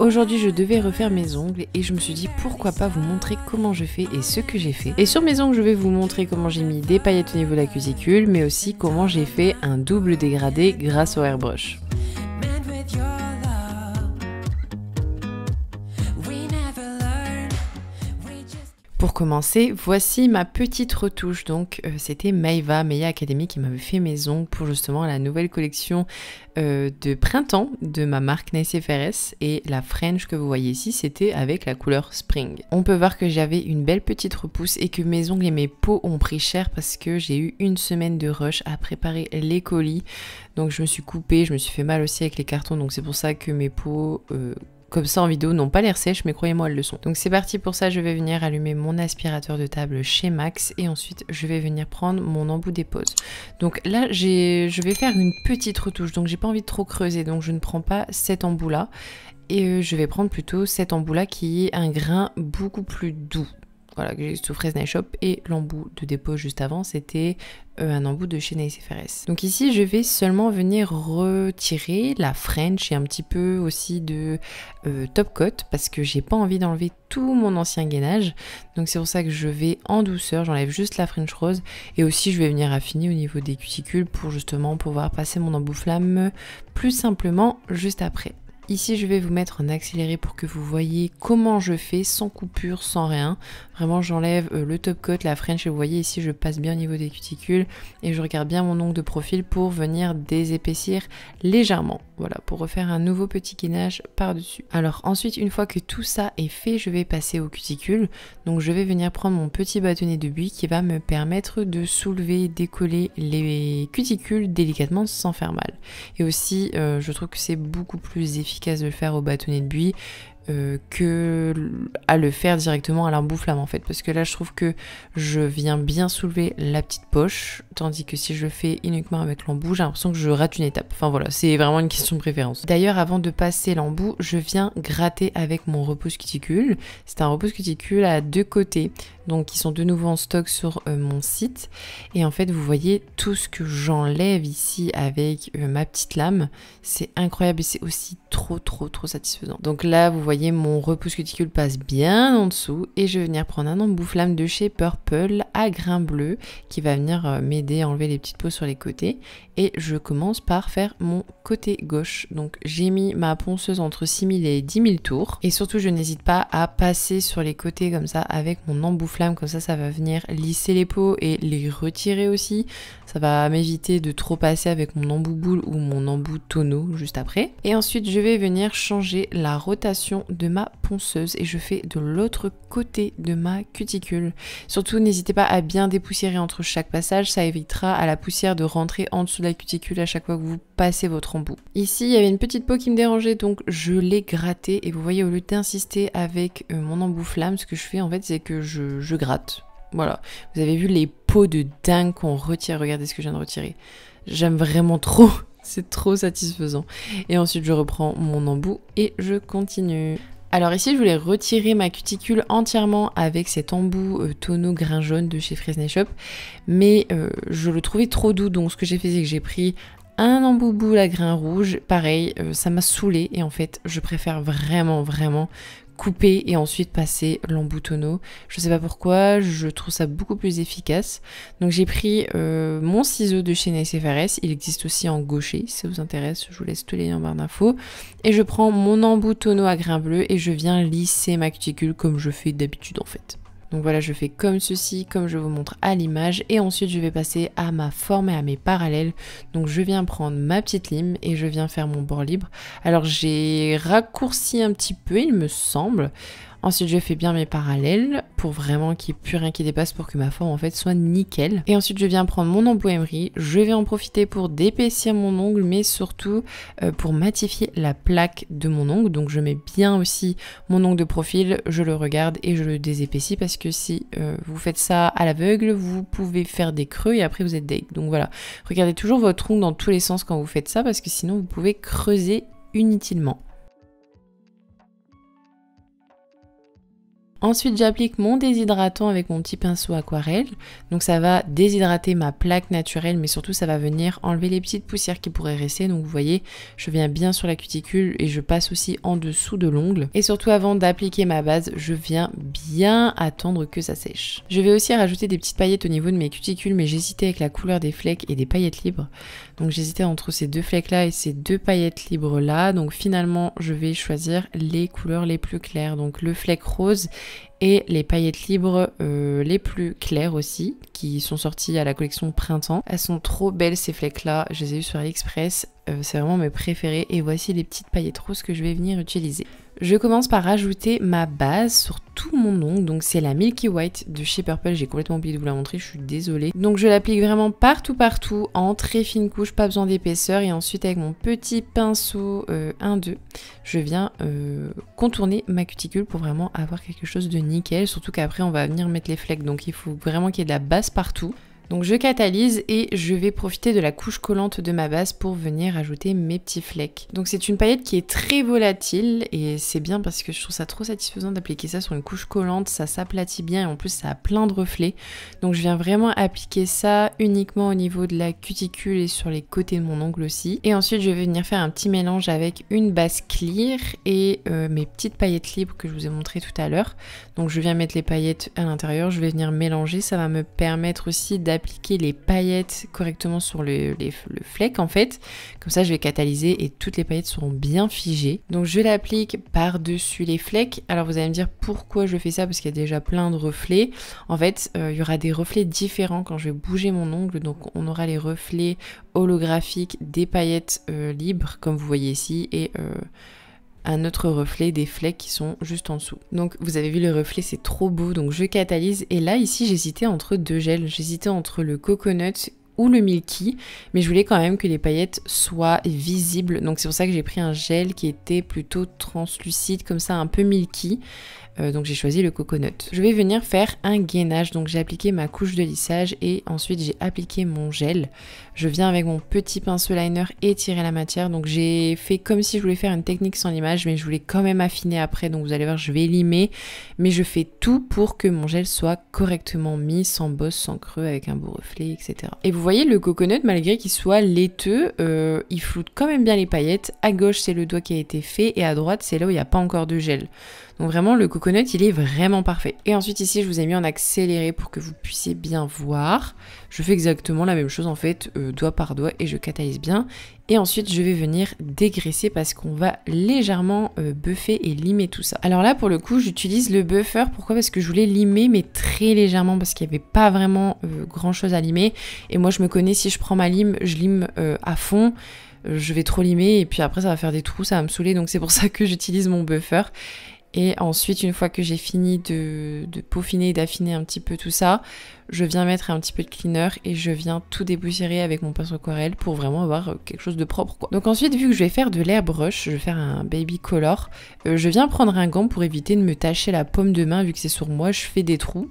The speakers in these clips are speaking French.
Aujourd'hui, je devais refaire mes ongles et je me suis dit pourquoi pas vous montrer comment je fais et ce que j'ai fait. Et sur mes ongles, je vais vous montrer comment j'ai mis des paillettes au niveau de la cuticule, mais aussi comment j'ai fait un double dégradé grâce au airbrush. Pour commencer, voici ma petite retouche. Donc, euh, c'était Maeva, Meia Academy, qui m'avait fait mes ongles pour justement la nouvelle collection euh, de printemps de ma marque Nice FRS. Et la French que vous voyez ici, c'était avec la couleur Spring. On peut voir que j'avais une belle petite repousse et que mes ongles et mes peaux ont pris cher parce que j'ai eu une semaine de rush à préparer les colis. Donc, je me suis coupée, je me suis fait mal aussi avec les cartons. Donc, c'est pour ça que mes peaux... Euh, comme ça en vidéo n'ont pas l'air sèches, mais croyez-moi, elles le sont. Donc c'est parti pour ça, je vais venir allumer mon aspirateur de table chez Max et ensuite je vais venir prendre mon embout poses. Donc là, je vais faire une petite retouche, donc j'ai pas envie de trop creuser, donc je ne prends pas cet embout là et euh, je vais prendre plutôt cet embout là qui est un grain beaucoup plus doux voilà, j'ai sous Shop et l'embout de dépôt juste avant, c'était euh, un embout de chez FRS. Donc ici, je vais seulement venir retirer la French et un petit peu aussi de euh, top coat parce que j'ai pas envie d'enlever tout mon ancien gainage. Donc c'est pour ça que je vais en douceur, j'enlève juste la French Rose et aussi je vais venir affiner au niveau des cuticules pour justement pouvoir passer mon embout flamme plus simplement juste après. Ici, je vais vous mettre en accéléré pour que vous voyez comment je fais sans coupure, sans rien. Vraiment, j'enlève euh, le top coat, la French, et vous voyez ici, je passe bien au niveau des cuticules et je regarde bien mon ongle de profil pour venir désépaissir légèrement. Voilà, pour refaire un nouveau petit gainage par-dessus. Alors ensuite, une fois que tout ça est fait, je vais passer au cuticule. Donc je vais venir prendre mon petit bâtonnet de buis qui va me permettre de soulever, décoller les cuticules délicatement sans faire mal. Et aussi, euh, je trouve que c'est beaucoup plus efficace de le faire au bâtonnet de buis. Euh, que à le faire directement à flamme en fait parce que là je trouve que je viens bien soulever la petite poche tandis que si je le fais uniquement avec l'embout j'ai l'impression que je rate une étape enfin voilà c'est vraiment une question de préférence d'ailleurs avant de passer l'embout je viens gratter avec mon repousse cuticule c'est un repousse cuticule à deux côtés donc qui sont de nouveau en stock sur euh, mon site. Et en fait, vous voyez tout ce que j'enlève ici avec euh, ma petite lame. C'est incroyable et c'est aussi trop, trop, trop satisfaisant. Donc là, vous voyez, mon repousse cuticule passe bien en dessous et je vais venir prendre un embout flamme de chez Purple à grain bleu qui va venir euh, m'aider à enlever les petites peaux sur les côtés. Et je commence par faire mon côté gauche. Donc j'ai mis ma ponceuse entre 6000 et 10 000 tours. Et surtout, je n'hésite pas à passer sur les côtés comme ça avec mon embout comme ça ça va venir lisser les peaux et les retirer aussi. Ça va m'éviter de trop passer avec mon embout boule ou mon embout tonneau juste après. Et ensuite je vais venir changer la rotation de ma ponceuse et je fais de l'autre côté de ma cuticule. Surtout n'hésitez pas à bien dépoussiérer entre chaque passage, ça évitera à la poussière de rentrer en dessous de la cuticule à chaque fois que vous votre embout. Ici, il y avait une petite peau qui me dérangeait, donc je l'ai gratté Et vous voyez, au lieu d'insister avec euh, mon embout flamme, ce que je fais en fait, c'est que je, gratte. Voilà. Vous avez vu les peaux de dingue qu'on retire. Regardez ce que je viens de retirer. J'aime vraiment trop c'est trop satisfaisant. Et ensuite, je reprends mon embout et je continue. Alors ici, je voulais retirer ma cuticule entièrement avec cet embout euh, tonneau grain jaune de chez Fresnay Shop, mais euh, je le trouvais trop doux, donc ce que j'ai fait, c'est que j'ai pris un boule à grains rouge, pareil, euh, ça m'a saoulé et en fait, je préfère vraiment, vraiment couper et ensuite passer tonneau Je sais pas pourquoi, je trouve ça beaucoup plus efficace. Donc j'ai pris euh, mon ciseau de chez Nicefares, il existe aussi en gaucher, si ça vous intéresse, je vous laisse tous les liens en barre d'infos. Et je prends mon tonneau à grains bleu et je viens lisser ma cuticule comme je fais d'habitude en fait. Donc voilà, je fais comme ceci, comme je vous montre à l'image. Et ensuite, je vais passer à ma forme et à mes parallèles. Donc je viens prendre ma petite lime et je viens faire mon bord libre. Alors j'ai raccourci un petit peu, il me semble. Ensuite, je fais bien mes parallèles pour vraiment qu'il n'y ait plus rien qui dépasse pour que ma forme en fait soit nickel. Et ensuite, je viens prendre mon emboîmerie. Je vais en profiter pour d'épaissir mon ongle, mais surtout euh, pour matifier la plaque de mon ongle. Donc, je mets bien aussi mon ongle de profil, je le regarde et je le désépaissis parce que si euh, vous faites ça à l'aveugle, vous pouvez faire des creux et après vous êtes deg. Donc voilà, regardez toujours votre ongle dans tous les sens quand vous faites ça parce que sinon vous pouvez creuser inutilement. Ensuite, j'applique mon déshydratant avec mon petit pinceau aquarelle. Donc ça va déshydrater ma plaque naturelle, mais surtout ça va venir enlever les petites poussières qui pourraient rester. Donc vous voyez, je viens bien sur la cuticule et je passe aussi en dessous de l'ongle. Et surtout avant d'appliquer ma base, je viens bien attendre que ça sèche. Je vais aussi rajouter des petites paillettes au niveau de mes cuticules, mais j'hésitais avec la couleur des flecs et des paillettes libres. Donc j'hésitais entre ces deux flecs là et ces deux paillettes libres là. Donc finalement, je vais choisir les couleurs les plus claires. Donc le flec rose et les paillettes libres euh, les plus claires aussi, qui sont sorties à la collection printemps. Elles sont trop belles ces flecs-là, je les ai eues sur AliExpress, euh, c'est vraiment mes préférées, et voici les petites paillettes roses que je vais venir utiliser. Je commence par rajouter ma base sur mon ongle. Donc c'est la Milky White de chez Purple. J'ai complètement oublié de vous la montrer, je suis désolée. Donc je l'applique vraiment partout partout en très fine couche, pas besoin d'épaisseur. Et ensuite avec mon petit pinceau 1-2, euh, je viens euh, contourner ma cuticule pour vraiment avoir quelque chose de nickel. Surtout qu'après on va venir mettre les flecs. Donc il faut vraiment qu'il y ait de la base partout. Donc je catalyse et je vais profiter de la couche collante de ma base pour venir ajouter mes petits flecs. Donc c'est une paillette qui est très volatile et c'est bien parce que je trouve ça trop satisfaisant d'appliquer ça sur une couche collante, ça s'aplatit bien et en plus ça a plein de reflets. Donc je viens vraiment appliquer ça uniquement au niveau de la cuticule et sur les côtés de mon ongle aussi. Et ensuite je vais venir faire un petit mélange avec une base clear et euh, mes petites paillettes libres que je vous ai montré tout à l'heure. Donc je viens mettre les paillettes à l'intérieur, je vais venir mélanger, ça va me permettre aussi d'appliquer appliquer les paillettes correctement sur le, les, fleck en fait. Comme ça, je vais catalyser et toutes les paillettes seront bien figées. Donc je l'applique par-dessus les flecs. Alors vous allez me dire pourquoi je fais ça parce qu'il y a déjà plein de reflets. En fait, euh, il y aura des reflets différents quand je vais bouger mon ongle. Donc on aura les reflets holographiques des paillettes euh, libres comme vous voyez ici et... Euh, un autre reflet des flecks qui sont juste en dessous. Donc vous avez vu le reflet, c'est trop beau, donc je catalyse. Et là ici j'hésitais entre deux gels, j'hésitais entre le coconut ou le Milky, mais je voulais quand même que les paillettes soient visibles. Donc c'est pour ça que j'ai pris un gel qui était plutôt translucide, comme ça un peu Milky. Euh, donc j'ai choisi le coconut. Je vais venir faire un gainage. Donc j'ai appliqué ma couche de lissage et ensuite j'ai appliqué mon gel. Je viens avec mon petit pinceau liner étirer la matière. Donc j'ai fait comme si je voulais faire une technique sans l'image, mais je voulais quand même affiner après. Donc vous allez voir, je vais limer, mais je fais tout pour que mon gel soit correctement mis, sans bosse, sans creux, avec un beau reflet, etc. Et vous voyez voyez, le coconut, malgré qu'il soit laiteux, euh, il floute quand même bien les paillettes. À gauche, c'est le doigt qui a été fait et à droite, c'est là où il n'y a pas encore de gel. Donc vraiment, le coconut, il est vraiment parfait. Et ensuite, ici, je vous ai mis en accéléré pour que vous puissiez bien voir. Je fais exactement la même chose, en fait, euh, doigt par doigt et je catalyse bien. Et ensuite, je vais venir dégraisser parce qu'on va légèrement euh, buffer et limer tout ça. Alors là, pour le coup, j'utilise le buffer. Pourquoi Parce que je voulais limer, mais très légèrement parce qu'il n'y avait pas vraiment euh, grand-chose à limer. Et moi, je me connais, si je prends ma lime, je lime euh, à fond je vais trop limer et puis après ça va faire des trous, ça va me saouler donc c'est pour ça que j'utilise mon buffer et ensuite, une fois que j'ai fini de, peaufiner et d'affiner un petit peu tout ça, je viens mettre un petit peu de cleaner et je viens tout dépoussiérer avec mon pinceau aquarelle pour vraiment avoir euh, quelque chose de propre. Donc ensuite, vu que je vais faire de l'airbrush, je vais faire un baby color, euh, je viens prendre un gant pour éviter de me tacher la paume de main vu que c'est sur moi, je fais des trous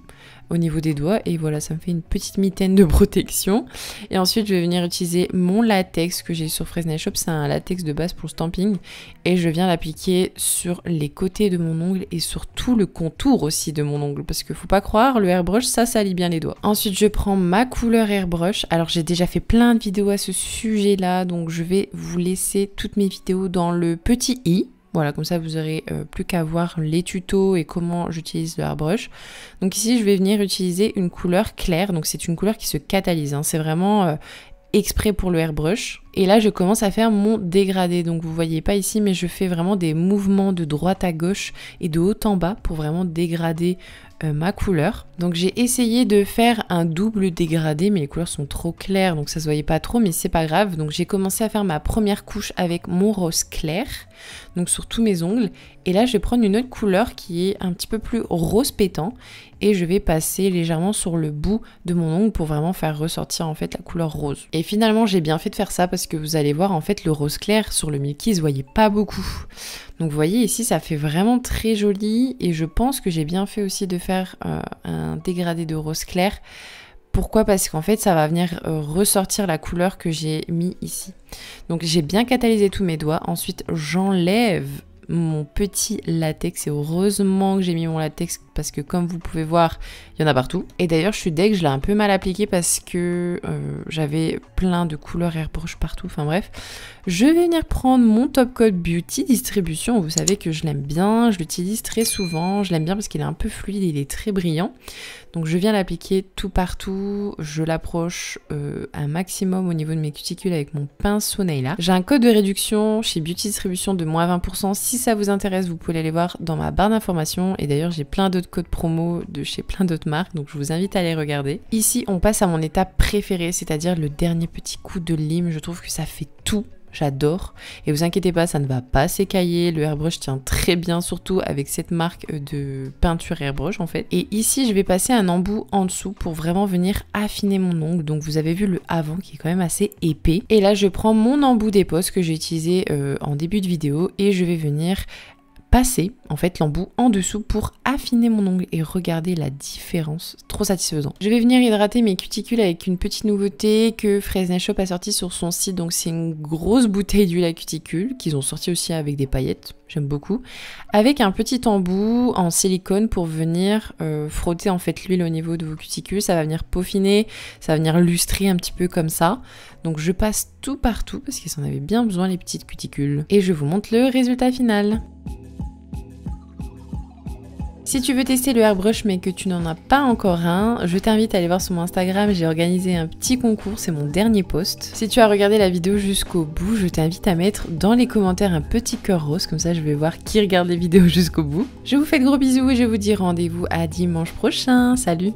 au niveau des doigts et voilà ça me fait une petite mitaine de protection et ensuite je vais venir utiliser mon latex que j'ai sur Fresnel Shop c'est un latex de base pour stamping et je viens l'appliquer sur les côtés de mon ongle et sur tout le contour aussi de mon ongle parce que faut pas croire le airbrush ça salit bien les doigts ensuite je prends ma couleur airbrush alors j'ai déjà fait plein de vidéos à ce sujet là donc je vais vous laisser toutes mes vidéos dans le petit i voilà, comme ça vous aurez euh, plus qu'à voir les tutos et comment j'utilise le airbrush. Donc ici, je vais venir utiliser une couleur claire. Donc c'est une couleur qui se catalyse. Hein. C'est vraiment euh, exprès pour le airbrush. Et là, je commence à faire mon dégradé. Donc vous voyez pas ici, mais je fais vraiment des mouvements de droite à gauche et de haut en bas pour vraiment dégrader euh, ma couleur. Donc j'ai essayé de faire un double dégradé, mais les couleurs sont trop claires, donc ça se voyait pas trop, mais c'est pas grave. Donc j'ai commencé à faire ma première couche avec mon rose clair, donc sur tous mes ongles. Et là, je vais prendre une autre couleur qui est un petit peu plus rose pétant et je vais passer légèrement sur le bout de mon ongle pour vraiment faire ressortir en fait la couleur rose. Et finalement j'ai bien fait de faire ça parce que vous allez voir en fait le rose clair sur le Milky vous voyez pas beaucoup. Donc vous voyez ici ça fait vraiment très joli et je pense que j'ai bien fait aussi de faire euh, un dégradé de rose clair. Pourquoi Parce qu'en fait, ça va venir euh, ressortir la couleur que j'ai mis ici. Donc j'ai bien catalysé tous mes doigts. Ensuite, j'enlève mon petit latex. Et heureusement que j'ai mis mon latex parce que comme vous pouvez voir, il y en a partout. Et d'ailleurs, je suis que je l'ai un peu mal appliqué parce que euh, j'avais plein de couleurs airbrush partout, enfin bref. Je vais venir prendre mon Top Coat Beauty Distribution, vous savez que je l'aime bien, je l'utilise très souvent, je l'aime bien parce qu'il est un peu fluide il est très brillant. Donc je viens l'appliquer tout partout, je l'approche euh, un maximum au niveau de mes cuticules avec mon pinceau nail J'ai un code de réduction chez Beauty Distribution de moins 20%, si ça vous intéresse, vous pouvez aller voir dans ma barre d'informations et d'ailleurs j'ai plein d'autres Code promo de chez plein d'autres marques, donc je vous invite à les regarder. Ici, on passe à mon étape préférée, c'est-à-dire le dernier petit coup de lime. Je trouve que ça fait tout j'adore. Et vous inquiétez pas, ça ne va pas s'écailler. Le airbrush tient très bien, surtout avec cette marque euh, de peinture airbrush en fait. Et ici, je vais passer un embout en dessous pour vraiment venir affiner mon ongle. Donc vous avez vu le avant qui est quand même assez épais. Et là, je prends mon embout poses que j'ai utilisé euh, en début de vidéo et je vais venir passer en fait l'embout en dessous pour affiner mon ongle et regarder la différence, trop satisfaisant. Je vais venir hydrater mes cuticules avec une petite nouveauté que Fresnel Shop a sorti sur son site, donc c'est une grosse bouteille d'huile à cuticule qu'ils ont sorti aussi avec des paillettes j'aime beaucoup, avec un petit embout en silicone pour venir euh, frotter en fait l'huile au niveau de vos cuticules, ça va venir peaufiner, ça va venir lustrer un petit peu comme ça. Donc je passe tout partout parce qu'ils en avaient bien besoin les petites cuticules. Et je vous montre le résultat final. Si tu veux tester le airbrush mais que tu n'en as pas encore un, je t'invite à aller voir sur mon Instagram, j'ai organisé un petit concours, c'est mon dernier post. Si tu as regardé la vidéo jusqu'au bout, je t'invite à mettre dans les commentaires un petit cœur rose, comme ça je vais voir qui regarde les vidéos jusqu'au bout. Je vous fais de gros bisous et je vous dis rendez-vous à dimanche prochain, salut